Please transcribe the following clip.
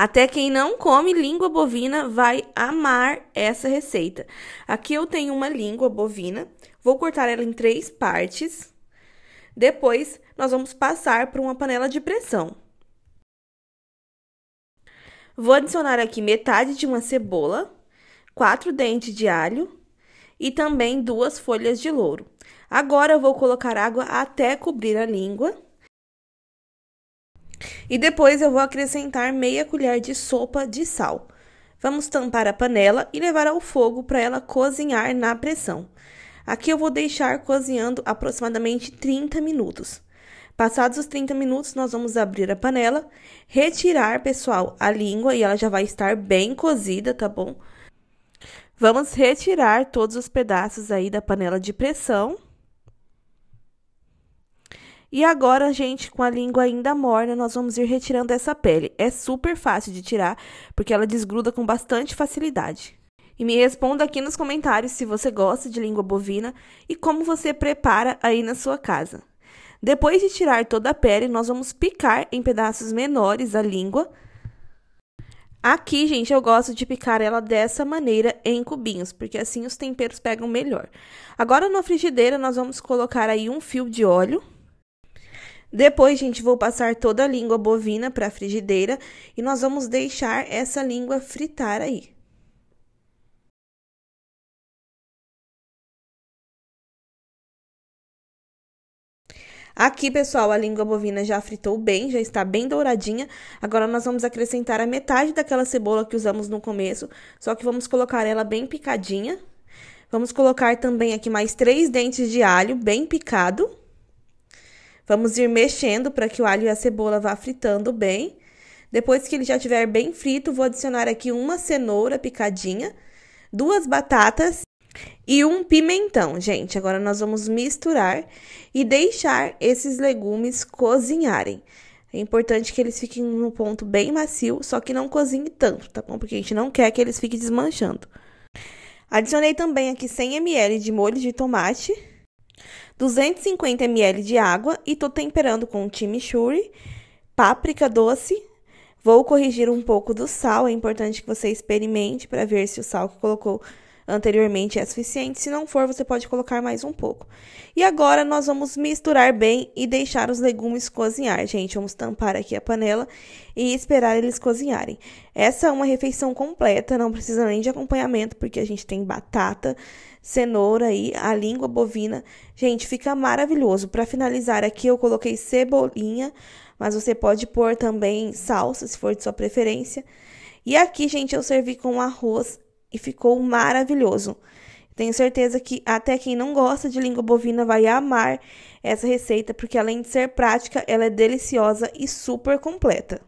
Até quem não come língua bovina vai amar essa receita. Aqui eu tenho uma língua bovina, vou cortar ela em três partes. Depois, nós vamos passar para uma panela de pressão. Vou adicionar aqui metade de uma cebola, quatro dentes de alho e também duas folhas de louro. Agora eu vou colocar água até cobrir a língua. E depois eu vou acrescentar meia colher de sopa de sal. Vamos tampar a panela e levar ao fogo para ela cozinhar na pressão. Aqui eu vou deixar cozinhando aproximadamente 30 minutos. Passados os 30 minutos, nós vamos abrir a panela, retirar, pessoal, a língua e ela já vai estar bem cozida, tá bom? Vamos retirar todos os pedaços aí da panela de pressão. E agora, gente, com a língua ainda morna, nós vamos ir retirando essa pele. É super fácil de tirar, porque ela desgruda com bastante facilidade. E me responda aqui nos comentários se você gosta de língua bovina e como você prepara aí na sua casa. Depois de tirar toda a pele, nós vamos picar em pedaços menores a língua. Aqui, gente, eu gosto de picar ela dessa maneira em cubinhos, porque assim os temperos pegam melhor. Agora, na frigideira, nós vamos colocar aí um fio de óleo. Depois, gente, vou passar toda a língua bovina para a frigideira e nós vamos deixar essa língua fritar aí. Aqui, pessoal, a língua bovina já fritou bem, já está bem douradinha. Agora nós vamos acrescentar a metade daquela cebola que usamos no começo, só que vamos colocar ela bem picadinha. Vamos colocar também aqui mais três dentes de alho bem picado. Vamos ir mexendo para que o alho e a cebola vá fritando bem. Depois que ele já estiver bem frito, vou adicionar aqui uma cenoura picadinha, duas batatas e um pimentão, gente. Agora nós vamos misturar e deixar esses legumes cozinharem. É importante que eles fiquem no ponto bem macio, só que não cozinhe tanto, tá bom? Porque a gente não quer que eles fiquem desmanchando. Adicionei também aqui 100 ml de molho de tomate 250 ml de água e tô temperando com chimichurri, páprica doce. Vou corrigir um pouco do sal, é importante que você experimente para ver se o sal que colocou anteriormente é suficiente. Se não for, você pode colocar mais um pouco. E agora nós vamos misturar bem e deixar os legumes cozinhar. Gente, vamos tampar aqui a panela e esperar eles cozinharem. Essa é uma refeição completa, não precisa nem de acompanhamento, porque a gente tem batata, cenoura e a língua bovina. Gente, fica maravilhoso. Para finalizar aqui, eu coloquei cebolinha, mas você pode pôr também salsa, se for de sua preferência. E aqui, gente, eu servi com arroz e ficou maravilhoso. Tenho certeza que até quem não gosta de língua bovina vai amar essa receita, porque além de ser prática, ela é deliciosa e super completa.